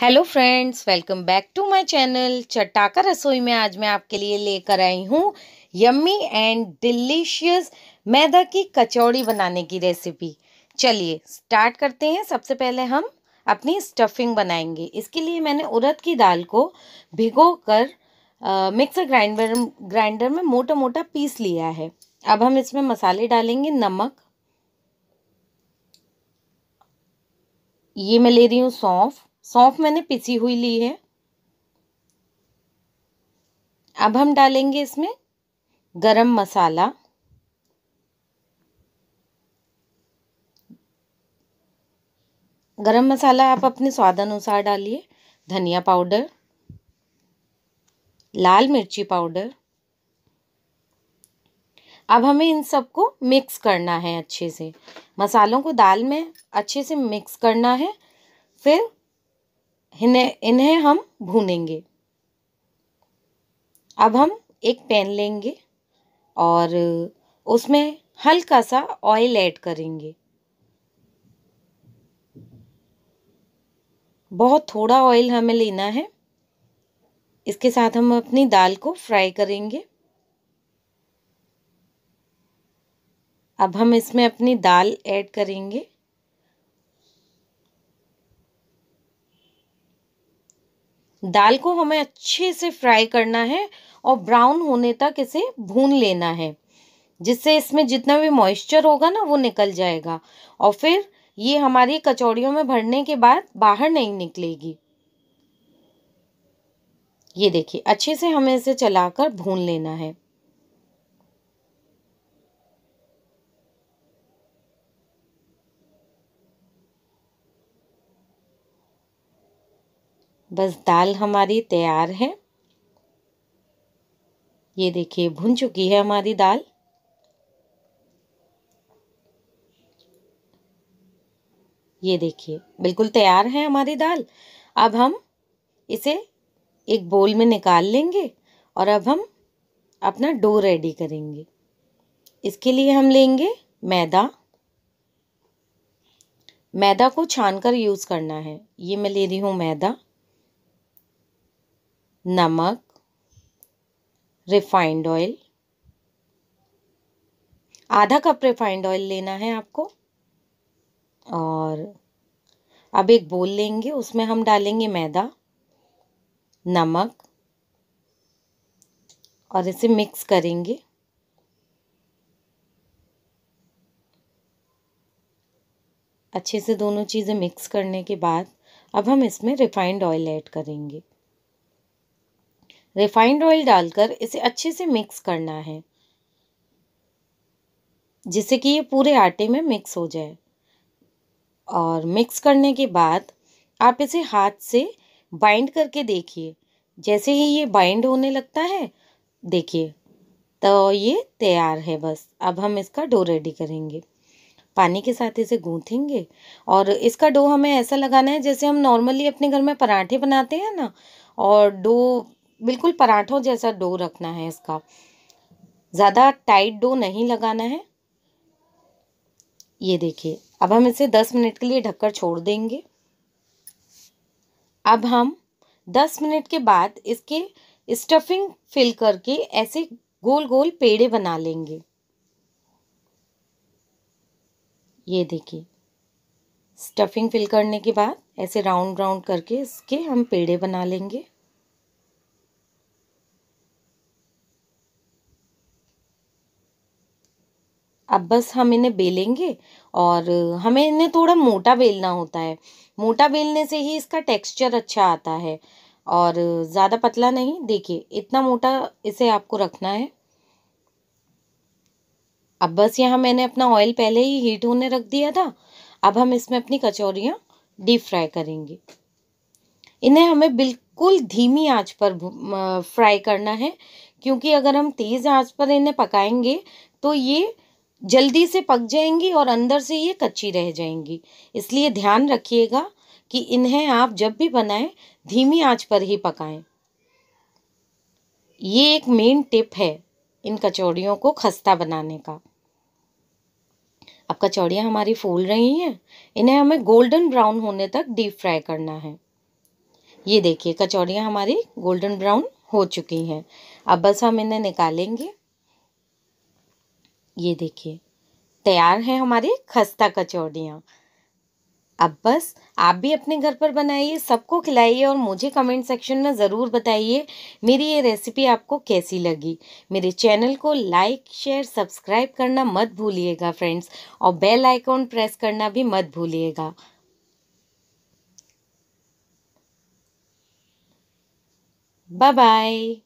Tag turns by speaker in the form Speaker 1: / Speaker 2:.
Speaker 1: hello friends welcome back to my channel Chataka Rasoi में आज मैं आपके लिए लेकर आई हूँ यम्मी एंड डिलीशियस मैदा की कचौड़ी बनाने की रेसिपी चलिए स्टार्ट करते हैं सबसे पहले हम अपनी स्टफिंग बनाएंगे इसके लिए मैंने उड़द की दाल को भिगो कर मिक्सर ग्राइंडर ग्राइंडर में मोटा मोटा पीस लिया है अब हम इसमें मसाले डालेंगे नमक ये मैं ले रही हूँ सौंफ सौंफ मैंने पिसी हुई ली है अब हम डालेंगे इसमें गरम मसाला गरम मसाला आप अपने स्वाद अनुसार डालिए धनिया पाउडर लाल मिर्ची पाउडर अब हमें इन सबको मिक्स करना है अच्छे से मसालों को दाल में अच्छे से मिक्स करना है फिर इन्हें इन्हें हम भूनेंगे अब हम एक पैन लेंगे और उसमें हल्का सा ऑयल ऐड करेंगे बहुत थोड़ा ऑयल हमें लेना है इसके साथ हम अपनी दाल को फ्राई करेंगे अब हम इसमें अपनी दाल ऐड करेंगे दाल को हमें अच्छे से फ्राई करना है और ब्राउन होने तक इसे भून लेना है जिससे इसमें जितना भी मॉइस्चर होगा ना वो निकल जाएगा और फिर ये हमारी कचौड़ियों में भरने के बाद बाहर नहीं निकलेगी ये देखिए अच्छे से हमें इसे चलाकर भून लेना है बस दाल हमारी तैयार है ये देखिए भुन चुकी है हमारी दाल ये देखिए बिल्कुल तैयार है हमारी दाल अब हम इसे एक बोल में निकाल लेंगे और अब हम अपना डो रेडी करेंगे इसके लिए हम लेंगे मैदा मैदा को छान कर यूज़ करना है ये मैं ले रही हूँ मैदा नमक रिफाइंड ऑयल आधा कप रिफाइंड ऑयल लेना है आपको और अब एक बोल लेंगे उसमें हम डालेंगे मैदा नमक और इसे मिक्स करेंगे अच्छे से दोनों चीज़ें मिक्स करने के बाद अब हम इसमें रिफाइंड ऑयल ऐड करेंगे रिफाइंड ऑयल डालकर इसे अच्छे से मिक्स करना है जिससे कि ये पूरे आटे में मिक्स हो जाए और मिक्स करने के बाद आप इसे हाथ से बाइंड करके देखिए जैसे ही ये बाइंड होने लगता है देखिए तो ये तैयार है बस अब हम इसका डो रेडी करेंगे पानी के साथ इसे गूंथेंगे और इसका डो हमें ऐसा लगाना है जैसे हम नॉर्मली अपने घर में पराठे बनाते हैं ना और डो बिल्कुल पराठों जैसा डो रखना है इसका ज़्यादा टाइट डो नहीं लगाना है ये देखिए अब हम इसे दस मिनट के लिए ढककर छोड़ देंगे अब हम दस मिनट के बाद इसके स्टफिंग फिल करके ऐसे गोल गोल पेड़े बना लेंगे ये देखिए स्टफिंग फिल करने के बाद ऐसे राउंड राउंड करके इसके हम पेड़े बना लेंगे अब बस हम इन्हें बेलेंगे और हमें इन्हें थोड़ा मोटा बेलना होता है मोटा बेलने से ही इसका टेक्सचर अच्छा आता है और ज़्यादा पतला नहीं देखिए इतना मोटा इसे आपको रखना है अब बस यहाँ मैंने अपना ऑयल पहले ही हीट होने रख दिया था अब हम इसमें अपनी कचौरियाँ डीप फ्राई करेंगे इन्हें हमें बिल्कुल धीमी आंच पर फ्राई करना है क्योंकि अगर हम तेज़ आंच पर इन्हें पकाएंगे तो ये जल्दी से पक जाएंगी और अंदर से ये कच्ची रह जाएंगी इसलिए ध्यान रखिएगा कि इन्हें आप जब भी बनाएं धीमी आंच पर ही पकाएं ये एक मेन टिप है इन कचौड़ियों को खस्ता बनाने का अब कचौड़ियाँ हमारी फूल रही हैं इन्हें हमें गोल्डन ब्राउन होने तक डीप फ्राई करना है ये देखिए कचौड़ियाँ हमारी गोल्डन ब्राउन हो चुकी हैं अब बस हम इन्हें निकालेंगे ये देखिए तैयार हैं हमारे खस्ता कचौड़ियाँ अब बस आप भी अपने घर पर बनाइए सबको खिलाइए और मुझे कमेंट सेक्शन में ज़रूर बताइए मेरी ये रेसिपी आपको कैसी लगी मेरे चैनल को लाइक शेयर सब्सक्राइब करना मत भूलिएगा फ्रेंड्स और बेल आइकॉन प्रेस करना भी मत भूलिएगा बाय बाय